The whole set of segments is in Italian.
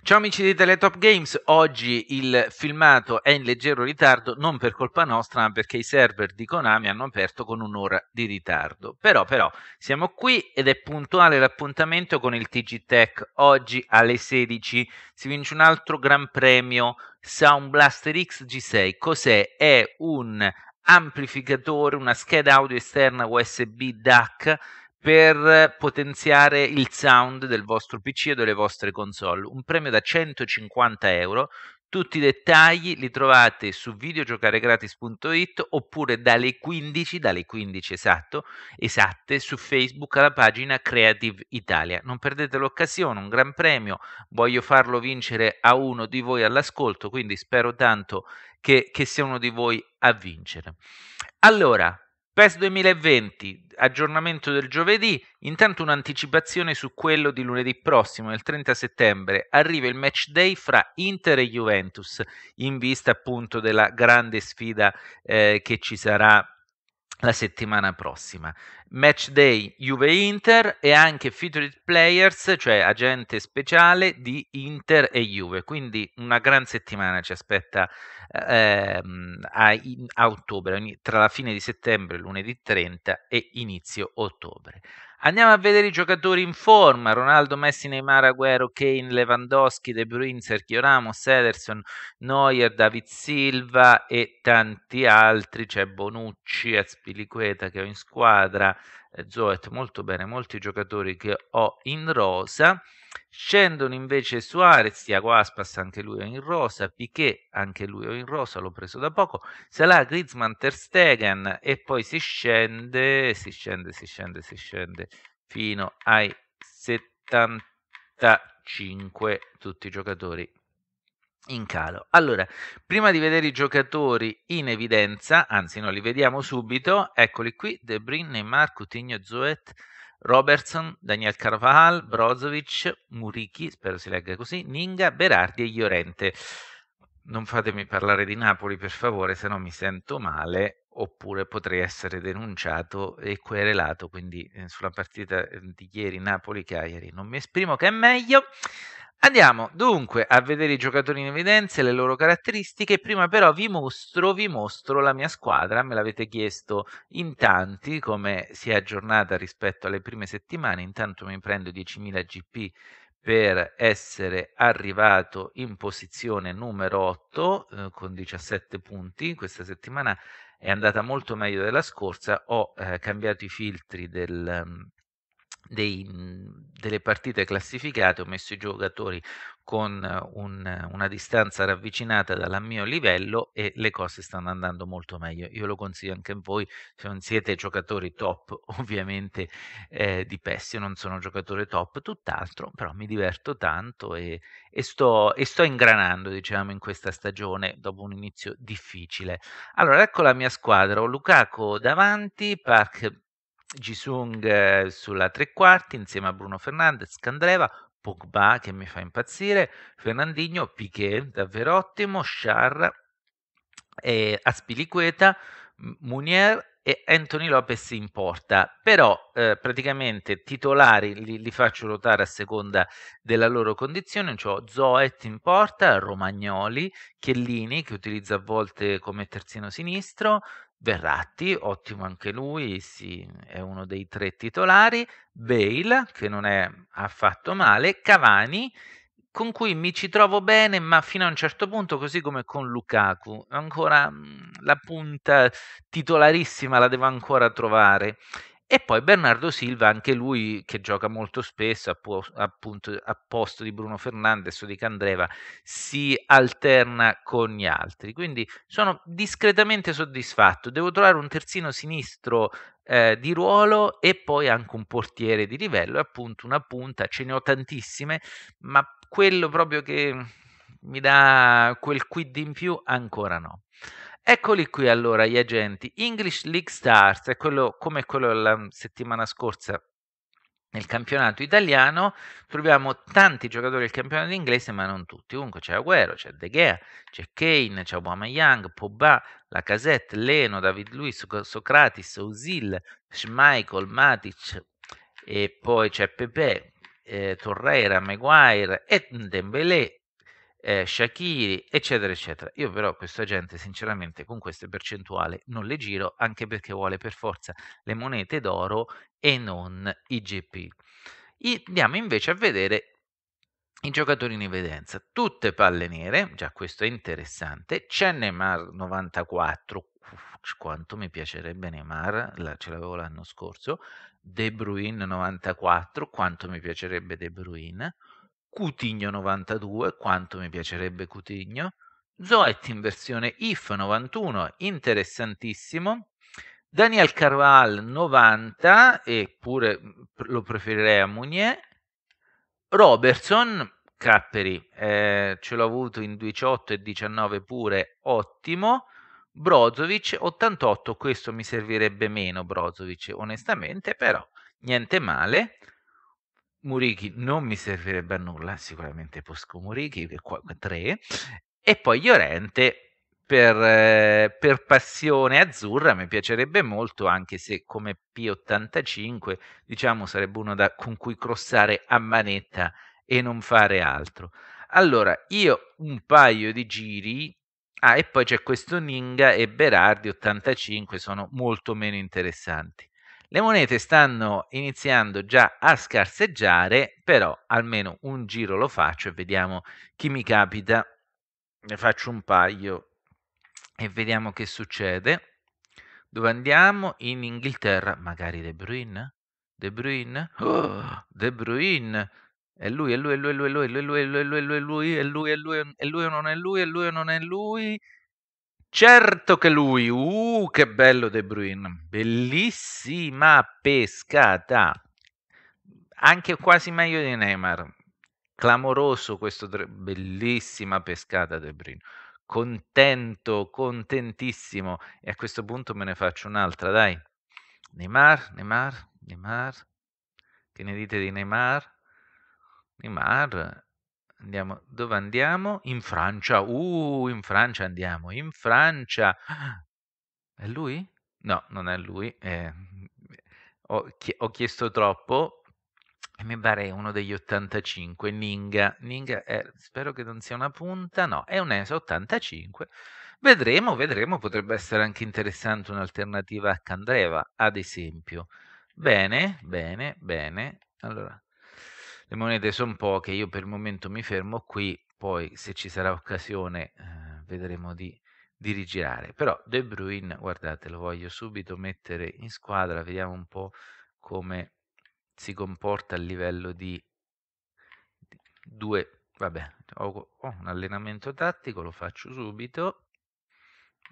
Ciao amici di Teletop Games, oggi il filmato è in leggero ritardo, non per colpa nostra, ma perché i server di Konami hanno aperto con un'ora di ritardo. Però, però, siamo qui ed è puntuale l'appuntamento con il TG Tech. Oggi alle 16 si vince un altro gran premio Sound Blaster X g 6 Cos'è? È un amplificatore, una scheda audio esterna USB DAC per potenziare il sound del vostro PC e delle vostre console. Un premio da 150 euro. Tutti i dettagli li trovate su videogiocaregratis.it oppure dalle 15, dalle 15 esatto, esatte, su Facebook alla pagina Creative Italia. Non perdete l'occasione, un gran premio, voglio farlo vincere a uno di voi all'ascolto, quindi spero tanto che, che sia uno di voi a vincere. Allora, PES 2020, aggiornamento del giovedì, intanto un'anticipazione su quello di lunedì prossimo, il 30 settembre, arriva il match day fra Inter e Juventus, in vista appunto della grande sfida eh, che ci sarà la settimana prossima. Match day Juve-Inter e anche featured players, cioè agente speciale di Inter e Juve. Quindi una gran settimana ci aspetta ehm, a, in, a ottobre, tra la fine di settembre, lunedì 30 e inizio ottobre. Andiamo a vedere i giocatori in forma: Ronaldo, Messi, Neymar, Agüero, Kane, Lewandowski, De Bruyne, Sergio Ramos, Ederson, Neuer, David Silva e tanti altri. C'è Bonucci, Azpilicueta che ho in squadra. Eh, Zoet molto bene molti giocatori che ho in rosa scendono invece Suarez, Tiago Aspas anche lui è in rosa Piquet anche lui è in rosa l'ho preso da poco Salah, Griezmann, Ter Stegen e poi si scende si scende, si scende, si scende fino ai 75 tutti i giocatori in calo. Allora, prima di vedere i giocatori in evidenza, anzi no, li vediamo subito, eccoli qui, De Bruyne, Neymar, Coutinho, Zoet, Robertson, Daniel Carvajal, Brozovic, Murichi, spero si legga così, Ninga, Berardi e Iorente. Non fatemi parlare di Napoli per favore, se no mi sento male oppure potrei essere denunciato e querelato, quindi eh, sulla partita eh, di ieri Napoli-Cagliari non mi esprimo che è meglio. Andiamo dunque a vedere i giocatori in evidenza e le loro caratteristiche. Prima però vi mostro, vi mostro la mia squadra. Me l'avete chiesto in tanti come si è aggiornata rispetto alle prime settimane. Intanto mi prendo 10.000 GP per essere arrivato in posizione numero 8 eh, con 17 punti. Questa settimana è andata molto meglio della scorsa. Ho eh, cambiato i filtri del mm, dei, mhmm, delle partite classificate ho messo i giocatori con uhm, un, una distanza ravvicinata dal mio livello e le cose stanno andando molto meglio. Io lo consiglio anche a voi, se non siete giocatori top, ovviamente eh, di PES, io non sono giocatore top, tutt'altro, però mi diverto tanto e, e, sto, e sto ingranando, diciamo, in questa stagione dopo un inizio difficile. Allora, ecco la mia squadra, ho Lukaku davanti, Park Gisung eh, sulla tre quarti insieme a Bruno Fernandez, Candreva, Pogba che mi fa impazzire, Fernandinho, Piquet davvero ottimo, Char, eh, Aspiliqueta, Munier e Anthony Lopez in porta, però eh, praticamente titolari li, li, faccio ruotare a seconda della loro condizione, cioè Zoet in porta, Romagnoli, Chiellini che utilizza a volte come terzino sinistro, Verratti, ottimo anche lui, sì, è uno dei tre titolari, Bale, che non è affatto male, Cavani, con cui mi ci trovo bene, ma fino a un certo punto, così come con Lukaku, ancora la punta titolarissima la devo ancora trovare. E poi Bernardo Silva, anche lui che gioca molto spesso appunto a posto di Bruno Fernandes o di Candreva, si alterna con gli altri. Quindi sono discretamente soddisfatto. Devo trovare un terzino sinistro eh, di ruolo e poi anche un portiere di livello e appunto una punta. Ce ne ho tantissime, ma quello proprio che mi dà quel quid in più ancora no. Eccoli qui allora gli agenti. English League Stars è quello, come quello della settimana scorsa nel campionato italiano troviamo tanti giocatori del campionato inglese, ma non tutti. Comunque c'è Agüero, c'è De Gea, c'è Kane, c'è Young, Pogba, Lacazette, Leno, David Luiz, Socratis, Osil, Schmeichel, Matic e poi c'è Pepe, eh, Torreira, Maguire e Dembélé eh, Shakiri, eccetera, eccetera. Io però questa gente, sinceramente, con queste percentuali non le giro, anche perché vuole per forza le monete d'oro e non i GP. I, andiamo invece a vedere i giocatori in evidenza, tutte palle nere, già questo è interessante, c'è Neymar 94, uff, quanto mi piacerebbe Neymar, la, ce l'avevo l'anno scorso, De Bruyne 94, quanto mi piacerebbe De Bruyne, Cutigno 92, quanto mi piacerebbe Cutigno, Zoet in versione IF 91, interessantissimo, Daniel Carval 90, eppure mm, lo preferirei a Mounier, Robertson, Capperi, eh, ce l'ho avuto in 18 e 19 pure, ottimo, Brozovic 88, questo mi servirebbe meno Brozovic onestamente, però niente male, Murichi non mi servirebbe a nulla, sicuramente Posco Murichi, 3, e poi Llorente per, eh, per, passione azzurra mi piacerebbe molto, anche se come P85 diciamo sarebbe uno da, con cui crossare a manetta e non fare altro. Allora, io un paio di giri, ah, e poi c'è questo Ninga e Berardi 85, sono molto meno interessanti. Le monete stanno iniziando già a scarseggiare, però almeno un giro lo faccio e vediamo chi mi capita. Ne faccio un paio e vediamo che succede. Dove andiamo? In Inghilterra, magari De Bruyne? De Bruyne? Oh, De Bruyne! È lui, è lui, è lui, è lui, è lui, è lui, è lui, è lui, è lui, è lui, è lui, è lui, e lui, e lui, è lui, e lui, e lui, Certo che lui, uh, che bello De Bruyne, bellissima pescata, anche quasi meglio di Neymar, clamoroso questo, bellissima pescata De Bruyne, contento, contentissimo, e a questo punto me ne faccio un'altra, dai, Neymar, Neymar, Neymar, che ne dite di Neymar? Neymar Andiamo, dove andiamo? In Francia. Uh, in Francia andiamo, in Francia. È lui? No, non è lui. Eh, ho, ch- ho, chiesto troppo. E mi pare uno degli 85, Ninga. Ninga è, eh, spero che non sia una punta, no, è un ESA 85. Vedremo, vedremo, potrebbe essere anche interessante un'alternativa a Candreva, ad esempio. Bene, bene, bene. Allora, le monete sono poche, io per il momento mi fermo qui, poi se ci sarà occasione eh, vedremo di, di, rigirare. Però De Bruyne, guardate, lo voglio subito mettere in squadra, vediamo un po' come si comporta a livello di, due... Vabbè, ho, ho un allenamento tattico, lo faccio subito,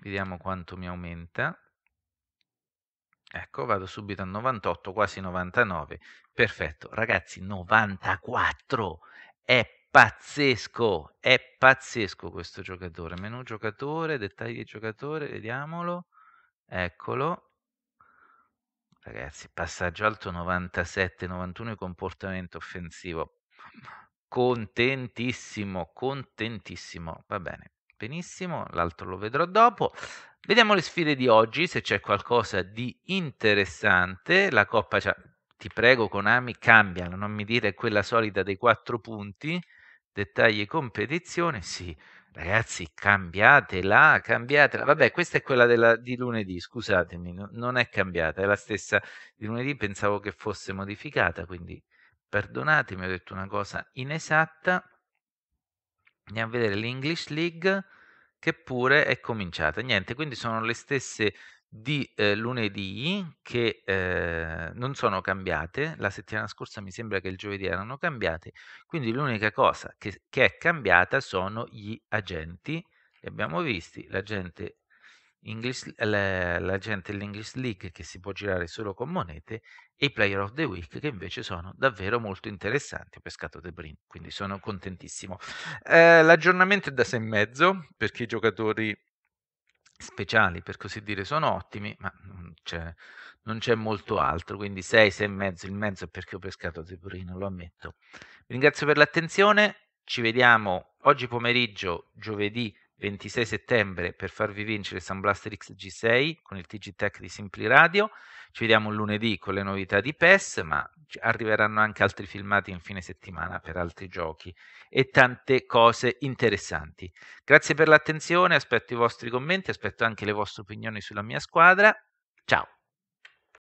vediamo quanto mi aumenta. Ecco, vado subito a 98, quasi 99. Perfetto, ragazzi, 94 è pazzesco, è pazzesco questo giocatore. Menu giocatore, dettagli giocatore, vediamolo. Eccolo. Ragazzi, passaggio alto 97, 91 comportamento offensivo. Contentissimo, contentissimo. Va bene benissimo, l'altro lo vedrò dopo. Vediamo le sfide di oggi, se c'è qualcosa di interessante. La coppa, cioè, ti prego Konami, cambiano, non mi dire quella solita dei quattro punti. Dettagli competizione, sì. Ragazzi, cambiatela, cambiatela. Vabbè, questa è quella della, di lunedì, scusatemi, no, non è cambiata, è la stessa di lunedì, pensavo che fosse modificata, quindi perdonatemi, ho detto una cosa inesatta. Andiamo a vedere l'English League che pure è cominciata. Niente, quindi sono le stesse di eh, lunedì che eh, non sono cambiate. La settimana scorsa mi sembra che il giovedì erano cambiate. Quindi l'unica cosa che, che è cambiata sono gli agenti. Li abbiamo visti, l'agente English, la, la gente dell'English League che si può girare solo con monete e i Player of the Week che invece sono davvero molto interessanti. Ho pescato De Brin, quindi sono contentissimo. Eh, l'aggiornamento è da 6 e mezzo perché i giocatori speciali per così dire sono ottimi, ma non c'è, non c'è molto altro, quindi 6, 6 e mezzo, il mezzo perché ho pescato De Brin, lo ammetto. Vi ringrazio per l'attenzione, ci vediamo oggi pomeriggio, giovedì 26 settembre per farvi vincere Sun Blaster XG6 con il TG Tech di Simpli Radio. Ci vediamo lunedì con le novità di PES, ma arriveranno anche altri filmati in fine settimana per altri giochi e tante cose interessanti. Grazie per l'attenzione, aspetto i vostri commenti, aspetto anche le vostre opinioni sulla mia squadra. Ciao!